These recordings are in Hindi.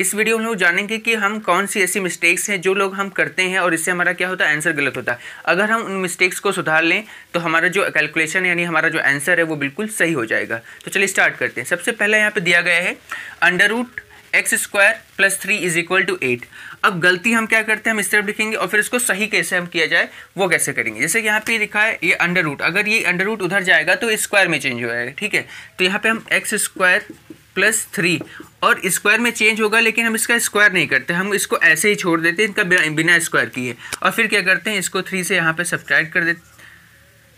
इस वीडियो में वो लोग जानेंगे कि हम कौन सी ऐसी मिस्टेक्स हैं जो लोग हम करते हैं और इससे हमारा क्या होता है आंसर गलत होता है अगर हम उन मिस्टेक्स को सुधार लें तो हमारा जो कैलकुलेशन यानी हमारा जो आंसर है वो बिल्कुल सही हो जाएगा तो चलिए स्टार्ट करते हैं सबसे पहले यहाँ पर दिया गया है under root X square plus three is equal to eight अब गलती हम क्या करते हैं हम इस तरफ लिखेंगे और फिर इसको सही कैसे हम किया जाए वो कैसे करेंगे जैसे यहाँ पे लिखा है ये अंडर रूट अगर ये अंडर रूट उधर जाएगा तो स्क्वायर में चेंज हो जाएगा ठीक है तो यहाँ पे हम एक्स स्क्वायर प्लस थ्री और स्क्वायर में चेंज होगा लेकिन हम इसका स्क्वायर नहीं करते हम इसको ऐसे ही छोड़ देते हैं इनका बिना स्क्वायर किए और फिर क्या करते हैं इसको थ्री से यहाँ पर सब्ट्रैक्ट कर देते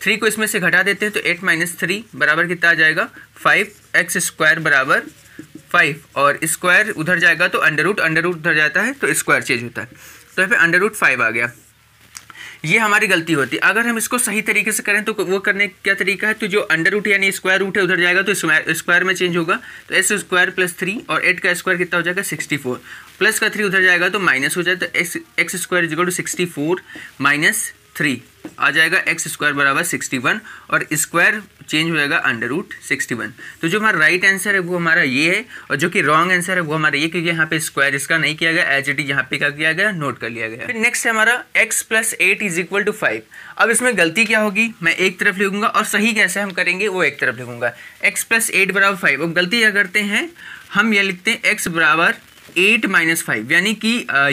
थ्री को इसमें से घटा देते हैं तो एट माइनस थ्री बराबर कितना आ जाएगा फाइव एक्स स्क्वायर बराबर फाइव और स्क्वायर उधर जाएगा तो अंडर रूट अंडर रूट उधर जाता है तो स्क्वायर चेंज होता है तो यहाँ पे अंडर रूट फाइव आ गया ये हमारी गलती होती है अगर हम इसको सही तरीके से करें तो वो करने का क्या तरीका है तो जो अंडर रूट यानी स्क्वायर रूट है उधर जाएगा तो स्क्वायर में चेंज होगा तो एस स्क्वायर प्लस थ्री और एट का स्क्वायर कितना हो जाएगा सिक्सटी फोर प्लस का थ्री उधर जाएगा तो माइनस हो जाए तो X X square is equal to sixty four minus three आ जाएगा एक्स स्क्वायर बराबर सिक्सटी वन और स्क्वायर चेंज हो जाएगा अंडर रूट सिक्सटी वन तो जो हमारा राइट आंसर है वो हमारा ये है और जो कि रॉन्ग आंसर है वो हमारा ये क्योंकि यहाँ पे स्क्वायर इसका नहीं किया गया एच डी यहाँ पे क्या किया गया नोट कर लिया गया फिर नेक्स्ट है हमारा X plus eight is equal to five अब इसमें गलती क्या होगी मैं एक तरफ लिखूंगा और सही कैसे हम करेंगे वो एक तरफ लिखूंगा एक्स प्लस एट बराबर फाइव अब गलती क्या करते हैं हम ये लिखते हैं एक्स बराबर एट माइनस फाइव यानी कि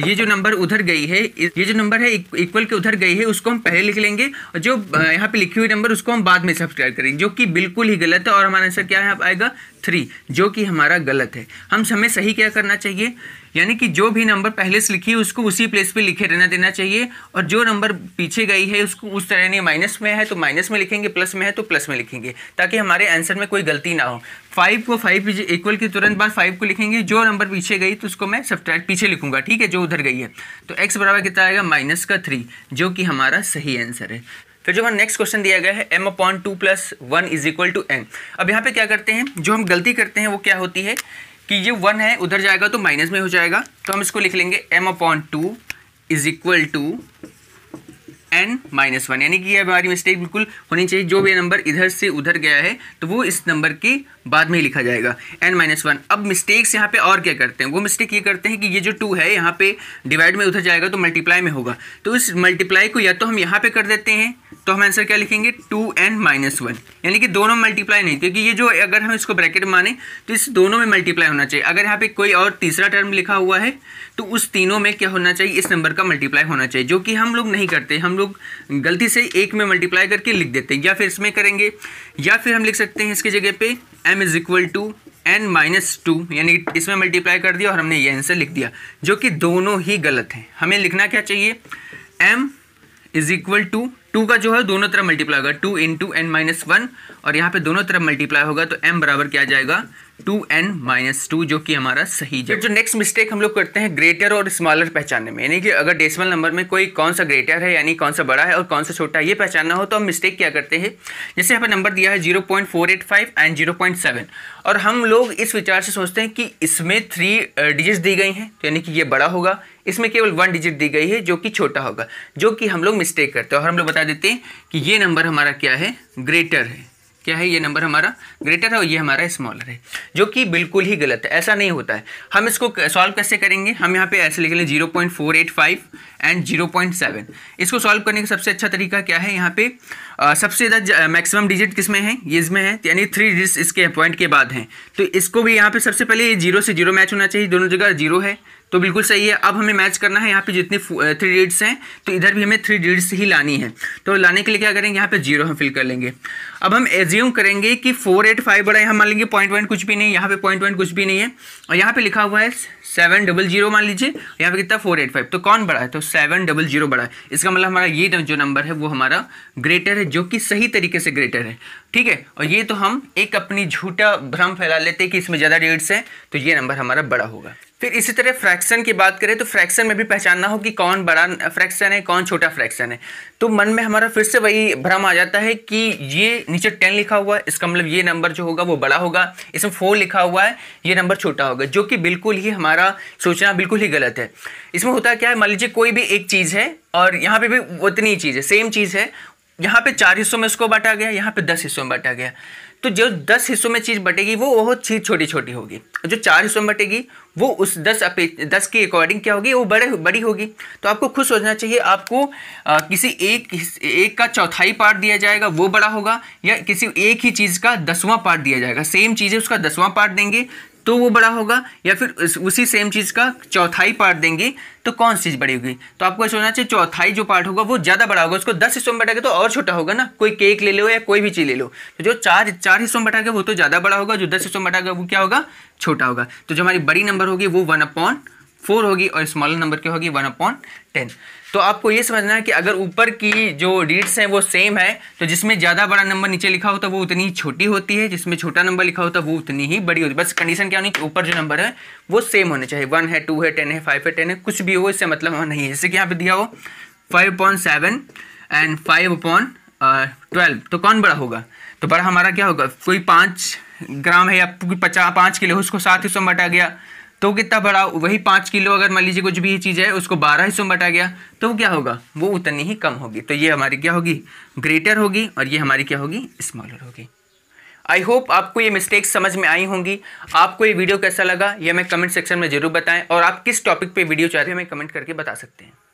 ये जो नंबर उधर गई है ये जो नंबर है इक्वल के उधर गई है उसको हम पहले लिख लेंगे और जो यहाँ पे लिखी हुई नंबर उसको हम बाद में सब्सक्राइब करेंगे जो कि बिल्कुल ही गलत है और हमारा आंसर क्या है आएगा थ्री जो कि हमारा गलत है हम समय सही क्या करना चाहिए यानी कि जो भी नंबर पहले से लिखी है उसको उसी प्लेस पे लिखे रहना देना चाहिए और जो नंबर पीछे गई है उसको उस तरह यानी माइनस में है तो माइनस में लिखेंगे प्लस में है तो प्लस में लिखेंगे ताकि हमारे आंसर में कोई गलती ना हो फाइव को फाइव इक्वल के तुरंत बाद फाइव को लिखेंगे जो नंबर पीछे गई तो उसको मैं सब्ट्रैक्ट पीछे लिखूंगा ठीक है जो उधर गई है तो एक्स बराबर कितना आएगा माइनस का थ्री जो कि हमारा सही आंसर है फिर तो जो हमारा नेक्स्ट क्वेश्चन दिया गया है M upon two plus one is equal to N अब यहाँ पे क्या करते हैं जो हम गलती करते हैं वो क्या होती है कि ये वन है उधर जाएगा तो माइनस में हो जाएगा तो हम इसको लिख लेंगे M upon two is equal to N minus one यानी कि यह हमारी मिस्टेक बिल्कुल होनी चाहिए जो भी नंबर इधर से उधर गया है तो वो इस नंबर के बाद में ही लिखा जाएगा एन माइनस वन अब मिस्टेक्स यहाँ पे और क्या करते हैं वो मिस्टेक ये करते हैं कि ये जो टू है यहाँ पे डिवाइड में उधर जाएगा तो मल्टीप्लाई में होगा तो इस मल्टीप्लाई को या तो हम यहाँ पे कर देते हैं तो हम आंसर क्या लिखेंगे टू एन माइनस वन यानी कि दोनों मल्टीप्लाई नहीं क्योंकि ये जो अगर हम इसको ब्रैकेट माने तो इस दोनों में मल्टीप्लाई होना चाहिए अगर यहाँ पे कोई और तीसरा टर्म लिखा हुआ है तो उस तीनों में क्या होना चाहिए इस नंबर का मल्टीप्लाई होना चाहिए जो कि हम लोग नहीं करते हम लोग गलती से एक में मल्टीप्लाई करके लिख देते हैं या फिर इसमें करेंगे या फिर हम लिख सकते हैं इसकी जगह पर M is equal to N minus two यानी इसमें मल्टीप्लाई कर दिया और हमने ये आंसर लिख दिया जो कि दोनों ही गलत हैं हमें लिखना क्या चाहिए M is equal to two का जो है दोनों तरफ मल्टीप्लाई होगा two in two N minus one और यहाँ पे दोनों तरफ मल्टीप्लाई होगा तो एम बराबर क्या जाएगा टू एन माइनस टू जो कि हमारा सही जब तो जो नेक्स्ट मिस्टेक हम लोग करते हैं ग्रेटर और स्मॉलर पहचानने में यानी कि अगर डेसिमल नंबर में कोई कौन सा ग्रेटर है यानी कौन सा बड़ा है और कौन सा छोटा है ये पहचानना हो तो हम मिस्टेक क्या करते हैं जैसे यहाँ पर नंबर दिया है zero point four eight five and zero point seven और हम लोग इस विचार से सोचते हैं कि इसमें थ्री डिजिट दी गई हैं तो यानी कि ये बड़ा होगा इसमें केवल वन डिजिट दी गई है जो कि छोटा होगा जो कि हम लोग मिस्टेक करते हैं और हम लोग बता देते हैं कि ये नंबर हमारा क्या है ग्रेटर है क्या है ये नंबर हमारा ग्रेटर है और ये हमारा स्मॉलर है जो कि बिल्कुल ही गलत है ऐसा नहीं होता है हम इसको सॉल्व कैसे करेंगे हम यहाँ पे ऐसे लिख लें zero point four eight five and zero point seven इसको सॉल्व करने का सबसे अच्छा तरीका क्या है यहाँ पे आ, सबसे ज़्यादा मैक्सिमम डिजिट किस में है ये इसमें है यानी थ्री डिजिट इसके पॉइंट के बाद हैं तो इसको भी यहाँ पे सबसे पहले ये जीरो से जीरो मैच होना चाहिए दोनों जगह जीरो है तो बिल्कुल सही है अब हमें मैच करना है यहाँ पे जितनी थ्री डिजिट्स हैं तो इधर भी हमें थ्री डिजिट्स ही लानी है तो लाने के लिए क्या करेंगे यहाँ पे जीरो हम फिल कर लेंगे अब हम एज्यूम करेंगे कि फोर एट फाइव बड़ा है हम मान लेंगे पॉइंट वन कुछ भी नहीं यहाँ पे पॉइंट वन कुछ भी नहीं है और यहाँ पे लिखा हुआ है सेवन डबल जीरो मान लीजिए यहाँ पे कितना फोर एट फाइव तो कौन बड़ा है तो सेवन डबल जीरो बड़ा है इसका मतलब हमारा ये जो नंबर है वो हमारा ग्रेटर है जो कि सही तरीके से ग्रेटर है ठीक है और ये तो हम एक अपनी झूठा भ्रम फैला लेते हैं कि इसमें ज़्यादा डेट्स हैं तो ये नंबर हमारा बड़ा होगा फिर इसी तरह फ्रैक्शन की बात करें तो फ्रैक्शन में भी पहचानना हो कि कौन बड़ा फ्रैक्शन है कौन छोटा फ्रैक्शन है तो मन में हमारा फिर से वही भ्रम आ जाता है कि ये नीचे टेन लिखा हुआ है इसका मतलब ये नंबर जो होगा वो बड़ा होगा इसमें फोर लिखा हुआ है ये नंबर छोटा होगा जो कि बिल्कुल ही हमारा सोचना बिल्कुल ही गलत है इसमें होता क्या है मान लीजिए कोई भी एक चीज़ है और यहाँ पे भी उतनी ही चीज़ है सेम चीज़ है यहाँ पे चार हिस्सों में उसको बांटा गया यहाँ पे दस हिस्सों में बांटा गया तो जो दस हिस्सों में चीज़ बटेगी वो वह चीज़ छोटी छोटी होगी जो चार हिस्सों में बटेगी वो उस दस अपे दस के अकॉर्डिंग क्या होगी वो बड़े बड़ी होगी तो आपको खुद सोचना चाहिए आपको आ, किसी एक एक का चौथाई पार्ट दिया जाएगा वो बड़ा होगा या किसी एक ही चीज़ का दसवां पार्ट दिया जाएगा सेम चीज़ें उसका दसवां पार्ट देंगे तो वो बड़ा होगा या फिर उसी सेम चीज़ का चौथाई पार्ट देंगे तो कौन सी चीज़ बड़ी होगी तो आपको सोचना चाहिए चौथाई जो पार्ट होगा वो ज़्यादा बड़ा होगा उसको दस हिस्सों में के तो और छोटा होगा ना कोई केक ले लो या कोई भी चीज़ ले लो तो जो चार चार हिस्सों में बटाके वो तो ज़्यादा बड़ा होगा जो दस हिस्सों में बैठा वो क्या होगा छोटा होगा तो जो हमारी बड़ी नंबर होगी वो वन अपॉन फोर होगी और स्मॉल नंबर क्या होगी वन अपॉन टेन तो आपको ये समझना है कि अगर ऊपर की जो डिजिट्स हैं वो सेम है तो जिसमें ज़्यादा बड़ा नंबर नीचे लिखा होता तो है वो उतनी ही छोटी होती है जिसमें छोटा नंबर लिखा होता तो है वो उतनी ही बड़ी होती है बस कंडीशन क्या होनी चाहिए ऊपर जो नंबर है वो सेम होने चाहिए वन है टू है टेन है फाइव है टेन है कुछ भी हो इससे मतलब नहीं है जैसे कि यहाँ पे दिया हो five point seven and five point twelve तो कौन बड़ा होगा तो बड़ा हमारा क्या होगा कोई पाँच ग्राम है या पचास पाँच किलो उसको साथ ही सौ बटा गया तो कितना बढ़ा वही पाँच किलो अगर मान लीजिए कुछ भी ये चीज़ है उसको बारह हिस्सों में बटा गया तो क्या होगा वो उतनी ही कम होगी तो ये हमारी क्या होगी ग्रेटर होगी और ये हमारी क्या होगी स्मॉलर होगी आई होप आपको ये मिस्टेक्स समझ में आई होंगी आपको ये वीडियो कैसा लगा ये हमें कमेंट सेक्शन में जरूर बताएं और आप किस टॉपिक पे वीडियो चाहते हैं हमें कमेंट करके बता सकते हैं